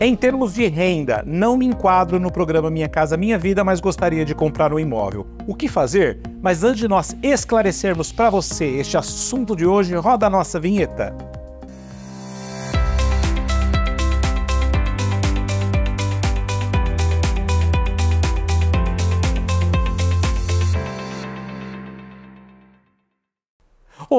Em termos de renda, não me enquadro no programa Minha Casa Minha Vida, mas gostaria de comprar um imóvel. O que fazer? Mas antes de nós esclarecermos para você este assunto de hoje, roda a nossa vinheta.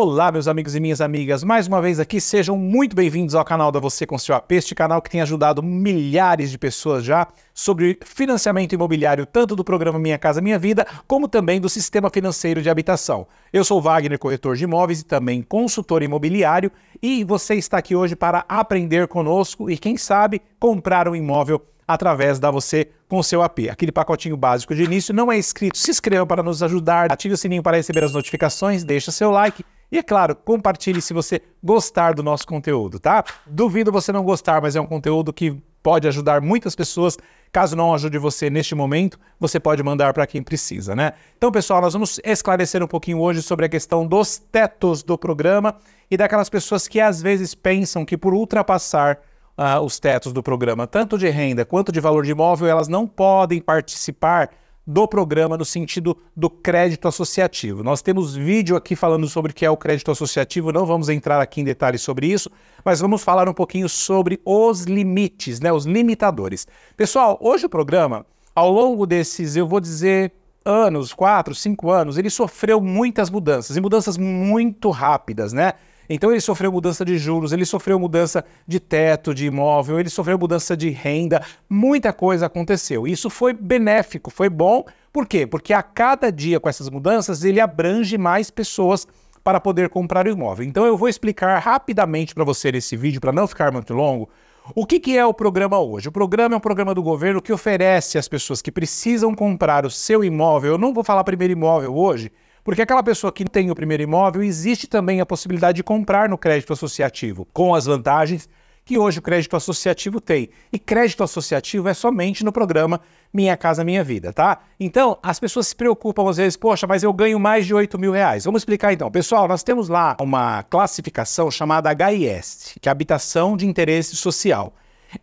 Olá, meus amigos e minhas amigas, mais uma vez aqui, sejam muito bem-vindos ao canal da Você com Seu AP, este canal que tem ajudado milhares de pessoas já sobre financiamento imobiliário, tanto do programa Minha Casa Minha Vida, como também do sistema financeiro de habitação. Eu sou Wagner, corretor de imóveis e também consultor imobiliário, e você está aqui hoje para aprender conosco e, quem sabe, comprar um imóvel através da você com seu AP. Aquele pacotinho básico de início não é inscrito, se inscreva para nos ajudar, ative o sininho para receber as notificações, deixa seu like e é claro, compartilhe se você gostar do nosso conteúdo, tá? Duvido você não gostar, mas é um conteúdo que pode ajudar muitas pessoas. Caso não ajude você neste momento, você pode mandar para quem precisa, né? Então, pessoal, nós vamos esclarecer um pouquinho hoje sobre a questão dos tetos do programa e daquelas pessoas que às vezes pensam que por ultrapassar uh, os tetos do programa, tanto de renda quanto de valor de imóvel, elas não podem participar do programa no sentido do crédito associativo. Nós temos vídeo aqui falando sobre o que é o crédito associativo, não vamos entrar aqui em detalhes sobre isso, mas vamos falar um pouquinho sobre os limites, né, os limitadores. Pessoal, hoje o programa, ao longo desses, eu vou dizer anos, quatro, cinco anos, ele sofreu muitas mudanças, e mudanças muito rápidas, né? Então ele sofreu mudança de juros, ele sofreu mudança de teto de imóvel, ele sofreu mudança de renda, muita coisa aconteceu. Isso foi benéfico, foi bom. Por quê? Porque a cada dia com essas mudanças ele abrange mais pessoas para poder comprar o imóvel. Então eu vou explicar rapidamente para você nesse vídeo, para não ficar muito longo, o que, que, é o programa hoje? O programa é um programa do governo que oferece às pessoas que precisam comprar o seu imóvel. Eu não vou falar primeiro imóvel hoje, porque aquela pessoa que tem o primeiro imóvel, existe também a possibilidade de comprar no crédito associativo, com as vantagens que hoje o crédito associativo tem. E crédito associativo é somente no programa Minha Casa Minha Vida, tá? Então, as pessoas se preocupam às vezes, poxa, mas eu ganho mais de 8 mil reais. Vamos explicar então. Pessoal, nós temos lá uma classificação chamada HIS, que é Habitação de Interesse Social.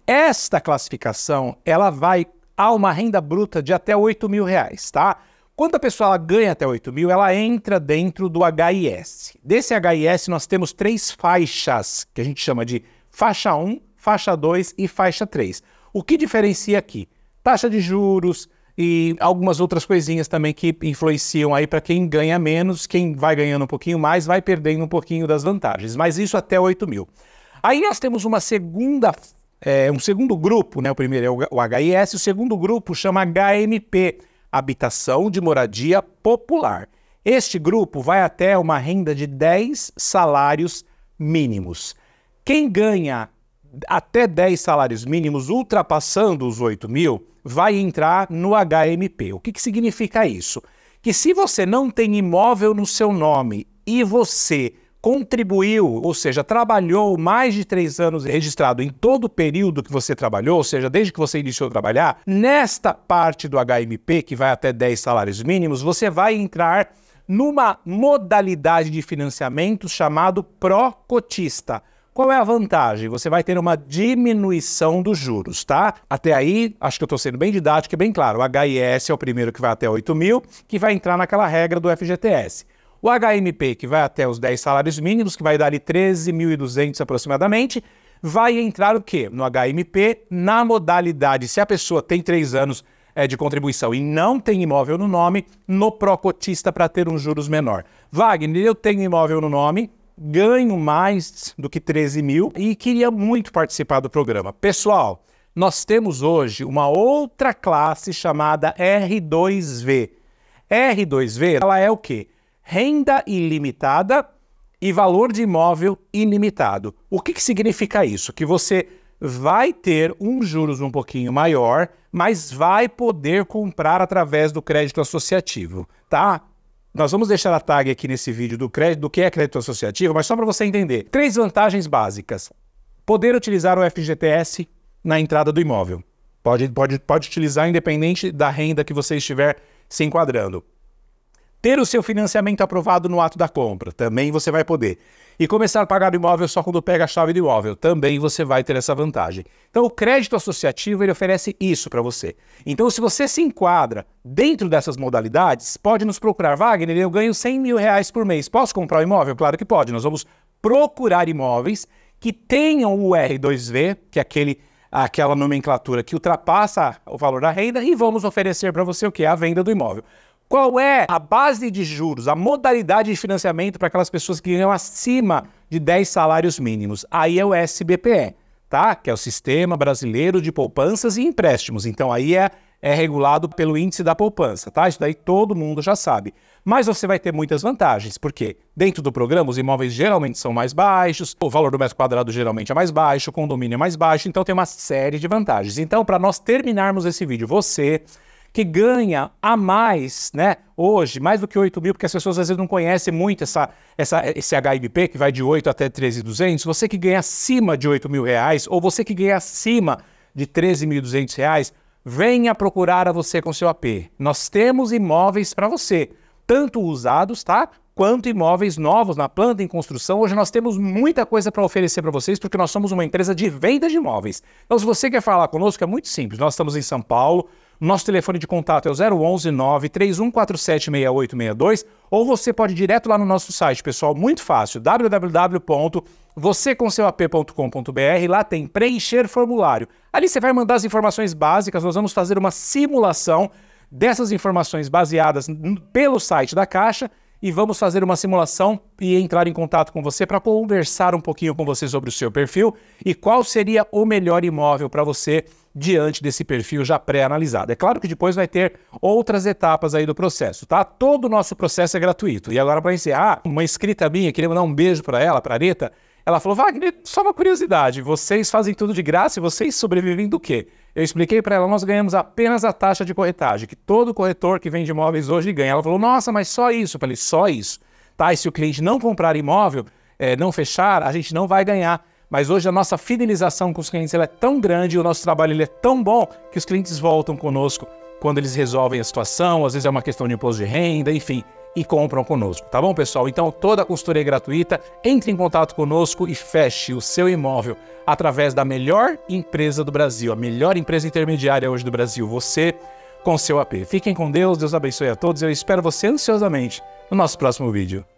Esta classificação, ela vai a uma renda bruta de até 8 mil reais, tá? Quando a pessoa ganha até 8 mil, ela entra dentro do HIS. Desse HIS, nós temos três faixas, que a gente chama de faixa 1, faixa 2 e faixa 3. O que diferencia aqui? Taxa de juros e algumas outras coisinhas também que influenciam aí para quem ganha menos, quem vai ganhando um pouquinho mais, vai perdendo um pouquinho das vantagens, mas isso até 8 mil. Aí nós temos uma segunda, é, um segundo grupo, né? O primeiro é o HIS, o segundo grupo chama HMP habitação de moradia popular. Este grupo vai até uma renda de 10 salários mínimos. Quem ganha até 10 salários mínimos, ultrapassando os 8 mil, vai entrar no HMP. O que, que significa isso? Que se você não tem imóvel no seu nome e você contribuiu, ou seja, trabalhou mais de três anos registrado em todo o período que você trabalhou, ou seja, desde que você iniciou a trabalhar, nesta parte do HMP, que vai até 10 salários mínimos, você vai entrar numa modalidade de financiamento chamado pró-cotista. Qual é a vantagem? Você vai ter uma diminuição dos juros, tá? Até aí, acho que eu estou sendo bem didático e bem claro. O HIS é o primeiro que vai até 8 mil, que vai entrar naquela regra do FGTS. O HMP, que vai até os 10 salários mínimos, que vai dar ali 13.200 aproximadamente, vai entrar o quê? No HMP, na modalidade, se a pessoa tem 3 anos é, de contribuição e não tem imóvel no nome, no Procotista para ter um juros menor. Wagner, eu tenho imóvel no nome, ganho mais do que 13 mil e queria muito participar do programa. Pessoal, nós temos hoje uma outra classe chamada R2V. R2V, ela é o quê? renda ilimitada e valor de imóvel ilimitado. O que, que significa isso? Que você vai ter um juros um pouquinho maior, mas vai poder comprar através do crédito associativo, tá? Nós vamos deixar a tag aqui nesse vídeo do crédito, do que é crédito associativo, mas só para você entender. Três vantagens básicas. Poder utilizar o FGTS na entrada do imóvel. Pode, pode, pode utilizar independente da renda que você estiver se enquadrando ter o seu financiamento aprovado no ato da compra, também você vai poder. E começar a pagar o imóvel só quando pega a chave do imóvel, também você vai ter essa vantagem. Então, o crédito associativo ele oferece isso para você. Então, se você se enquadra dentro dessas modalidades, pode nos procurar. Wagner, eu ganho 100 mil reais por mês, posso comprar o um imóvel? Claro que pode. Nós vamos procurar imóveis que tenham o R2V, que é aquele aquela nomenclatura que ultrapassa o valor da renda e vamos oferecer para você o que? A venda do imóvel. Qual é a base de juros, a modalidade de financiamento para aquelas pessoas que ganham acima de 10 salários mínimos? Aí é o SBPE, tá? Que é o Sistema Brasileiro de Poupanças e Empréstimos. Então aí é, é regulado pelo índice da poupança, tá? Isso daí todo mundo já sabe. Mas você vai ter muitas vantagens, porque dentro do programa os imóveis geralmente são mais baixos, o valor do metro quadrado geralmente é mais baixo, o condomínio é mais baixo, então tem uma série de vantagens. Então, para nós terminarmos esse vídeo, você que ganha a mais, né? Hoje, mais do que 8 mil, porque as pessoas às vezes não conhecem muito essa, essa, esse HMP, que vai de 8 até 13,200. Você que ganha acima de 8 mil reais, ou você que ganha acima de 13.200 reais, venha procurar a você com seu AP. Nós temos imóveis para você, tanto usados, tá? Quanto imóveis novos na planta em construção. Hoje nós temos muita coisa para oferecer para vocês, porque nós somos uma empresa de venda de imóveis. Então, se você quer falar conosco, é muito simples. Nós estamos em São Paulo, nosso telefone de contato é o 011 931476862 ou você pode ir direto lá no nosso site, pessoal, muito fácil, www.vocêcomseuap.com.br. Lá tem preencher formulário. Ali você vai mandar as informações básicas, nós vamos fazer uma simulação dessas informações baseadas pelo site da Caixa e vamos fazer uma simulação e entrar em contato com você para conversar um pouquinho com você sobre o seu perfil e qual seria o melhor imóvel para você diante desse perfil já pré-analisado. É claro que depois vai ter outras etapas aí do processo, tá? Todo o nosso processo é gratuito. E agora para encerrar, uma inscrita minha, queria mandar um beijo para ela, para Areta, ela falou: "Wagner, só uma curiosidade, vocês fazem tudo de graça e vocês sobrevivem do quê?" Eu expliquei para ela, nós ganhamos apenas a taxa de corretagem, que todo corretor que vende imóveis hoje ganha. Ela falou: "Nossa, mas só isso?" Eu falei: "Só isso." Tá? E se o cliente não comprar imóvel, é, não fechar, a gente não vai ganhar mas hoje a nossa fidelização com os clientes é tão grande, o nosso trabalho ele é tão bom que os clientes voltam conosco quando eles resolvem a situação, às vezes é uma questão de imposto de renda, enfim, e compram conosco, tá bom, pessoal? Então toda a consultoria é gratuita, entre em contato conosco e feche o seu imóvel através da melhor empresa do Brasil, a melhor empresa intermediária hoje do Brasil, você com seu AP. Fiquem com Deus, Deus abençoe a todos, eu espero você ansiosamente no nosso próximo vídeo.